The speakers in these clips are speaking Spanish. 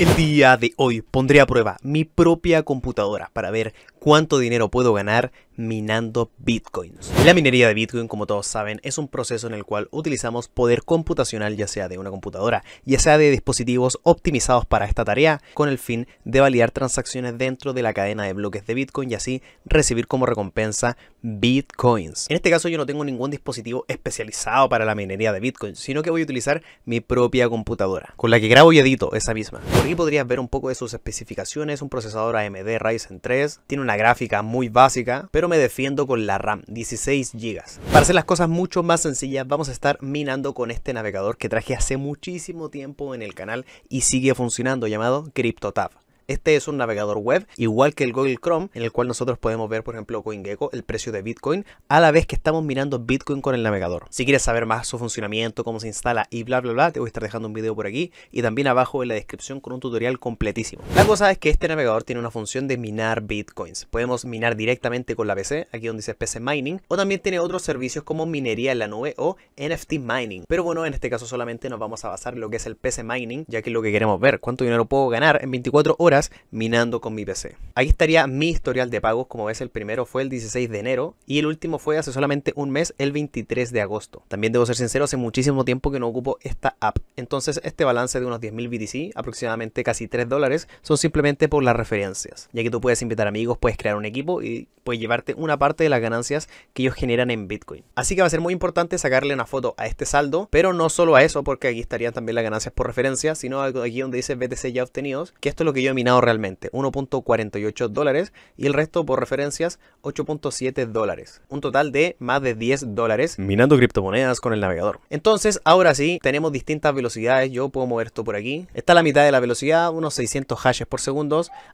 El día de hoy pondré a prueba mi propia computadora para ver cuánto dinero puedo ganar minando bitcoins. La minería de bitcoin, como todos saben, es un proceso en el cual utilizamos poder computacional, ya sea de una computadora, ya sea de dispositivos optimizados para esta tarea, con el fin de validar transacciones dentro de la cadena de bloques de bitcoin y así recibir como recompensa bitcoins. En este caso yo no tengo ningún dispositivo especializado para la minería de bitcoin, sino que voy a utilizar mi propia computadora, con la que grabo y edito esa misma. aquí podrías ver un poco de sus especificaciones, un procesador AMD Ryzen 3, tiene una gráfica muy básica, pero me defiendo con la RAM, 16 gigas Para hacer las cosas mucho más sencillas, vamos a estar minando con este navegador que traje hace muchísimo tiempo en el canal y sigue funcionando, llamado CryptoTab. Este es un navegador web, igual que el Google Chrome, en el cual nosotros podemos ver, por ejemplo, CoinGecko, el precio de Bitcoin, a la vez que estamos mirando Bitcoin con el navegador. Si quieres saber más su funcionamiento, cómo se instala y bla, bla, bla, te voy a estar dejando un video por aquí y también abajo en la descripción con un tutorial completísimo. La cosa es que este navegador tiene una función de minar Bitcoins. Podemos minar directamente con la PC, aquí donde dice PC Mining, o también tiene otros servicios como minería en la nube o NFT Mining. Pero bueno, en este caso solamente nos vamos a basar en lo que es el PC Mining, ya que es lo que queremos ver, cuánto dinero puedo ganar en 24 horas minando con mi PC. Ahí estaría mi historial de pagos, como ves el primero fue el 16 de enero y el último fue hace solamente un mes, el 23 de agosto. También debo ser sincero, hace muchísimo tiempo que no ocupo esta app, entonces este balance de unos 10.000 BTC, aproximadamente casi 3 dólares, son simplemente por las referencias, ya que tú puedes invitar amigos, puedes crear un equipo y puedes llevarte una parte de las ganancias que ellos generan en Bitcoin. Así que va a ser muy importante sacarle una foto a este saldo, pero no solo a eso, porque aquí estarían también las ganancias por referencia, sino aquí donde dice BTC ya obtenidos, que esto es lo que yo he realmente, 1.48 dólares, y el resto por referencias, 8.7 dólares. Un total de más de 10 dólares minando criptomonedas con el navegador. Entonces, ahora sí, tenemos distintas velocidades. Yo puedo mover esto por aquí. Está a la mitad de la velocidad, unos 600 hashes por segundo.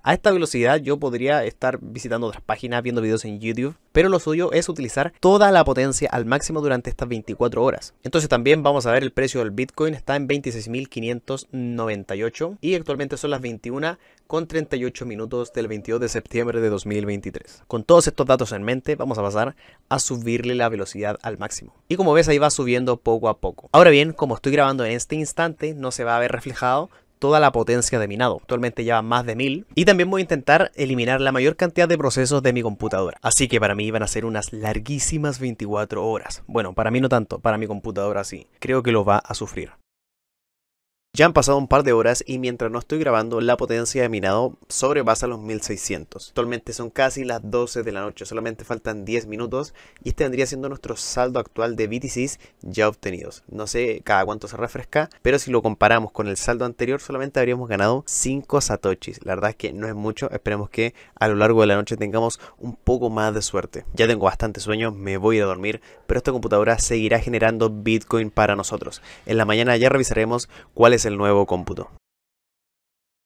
A esta velocidad yo podría estar visitando otras páginas, viendo videos en YouTube, pero lo suyo es utilizar toda la potencia al máximo durante estas 24 horas. Entonces también vamos a ver el precio del Bitcoin, está en 26.598 y actualmente son las 21 con 38 minutos del 22 de septiembre de 2023. Con todos estos datos en mente, vamos a pasar a subirle la velocidad al máximo. Y como ves, ahí va subiendo poco a poco. Ahora bien, como estoy grabando en este instante, no se va a ver reflejado toda la potencia de mi minado. Actualmente lleva más de 1000. Y también voy a intentar eliminar la mayor cantidad de procesos de mi computadora. Así que para mí van a ser unas larguísimas 24 horas. Bueno, para mí no tanto, para mi computadora sí. Creo que lo va a sufrir. Ya han pasado un par de horas y mientras no estoy grabando, la potencia de minado sobrepasa los 1600. Actualmente son casi las 12 de la noche, solamente faltan 10 minutos y este vendría siendo nuestro saldo actual de BTCs ya obtenidos. No sé cada cuánto se refresca, pero si lo comparamos con el saldo anterior, solamente habríamos ganado 5 satoshis. La verdad es que no es mucho, esperemos que a lo largo de la noche tengamos un poco más de suerte. Ya tengo bastante sueño, me voy a dormir, pero esta computadora seguirá generando Bitcoin para nosotros. En la mañana ya revisaremos cuál es el nuevo cómputo.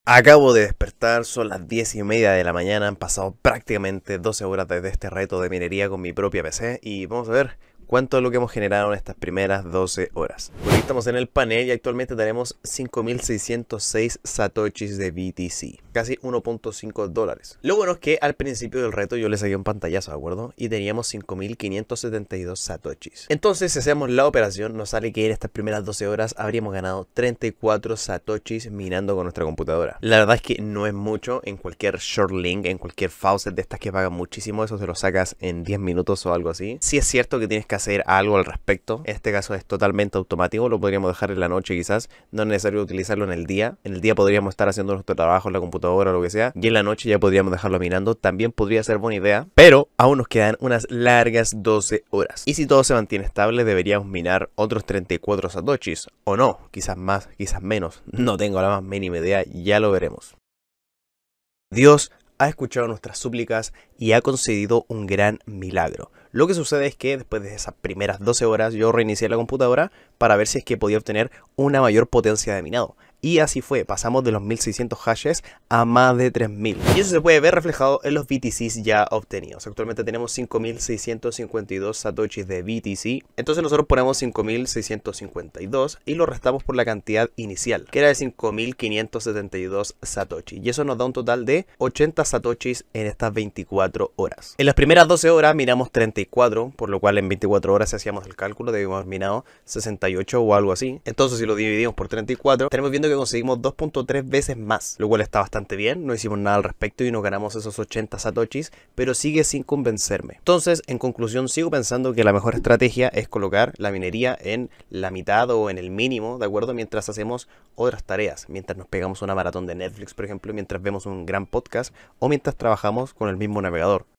Acabo de despertar, son las 10 y media de la mañana, han pasado prácticamente 12 horas desde este reto de minería con mi propia PC y vamos a ver cuánto es lo que hemos generado en estas primeras 12 horas. Aquí estamos en el panel y actualmente tenemos 5606 satoshis de BTC casi 1.5 dólares. Lo bueno es que al principio del reto yo le saqué un pantallazo, ¿de acuerdo? Y teníamos 5.572 satoshis. Entonces, si hacemos la operación, nos sale que en estas primeras 12 horas habríamos ganado 34 satoshis minando con nuestra computadora. La verdad es que no es mucho en cualquier short link, en cualquier faucet de estas que pagan muchísimo, eso se lo sacas en 10 minutos o algo así. Si es cierto que tienes que hacer algo al respecto, en este caso es totalmente automático, lo podríamos dejar en la noche quizás, no es necesario utilizarlo en el día. En el día podríamos estar haciendo nuestro trabajo en la computadora computadora o lo que sea, y en la noche ya podríamos dejarlo minando, también podría ser buena idea, pero aún nos quedan unas largas 12 horas. Y si todo se mantiene estable, deberíamos minar otros 34 satoshis, o no, quizás más, quizás menos, no tengo la más mínima idea, ya lo veremos. Dios ha escuchado nuestras súplicas y ha concedido un gran milagro. Lo que sucede es que después de esas primeras 12 horas yo reinicié la computadora para ver si es que podía obtener una mayor potencia de minado. Y así fue, pasamos de los 1600 hashes a más de 3000. Y eso se puede ver reflejado en los BTCs ya obtenidos. Actualmente tenemos 5652 satoshis de BTC. Entonces nosotros ponemos 5652 y lo restamos por la cantidad inicial, que era de 5572 satoshis. Y eso nos da un total de 80 satoshis en estas 24 horas. En las primeras 12 horas miramos 34, por lo cual en 24 horas si hacíamos el cálculo debíamos haber minado 68 o algo así. Entonces si lo dividimos por 34, tenemos viendo que conseguimos 2.3 veces más, lo cual está bastante bien, no hicimos nada al respecto y nos ganamos esos 80 satoshis, pero sigue sin convencerme. Entonces, en conclusión, sigo pensando que la mejor estrategia es colocar la minería en la mitad o en el mínimo, ¿de acuerdo? Mientras hacemos otras tareas, mientras nos pegamos una maratón de Netflix, por ejemplo, mientras vemos un gran podcast o mientras trabajamos con el mismo navegador.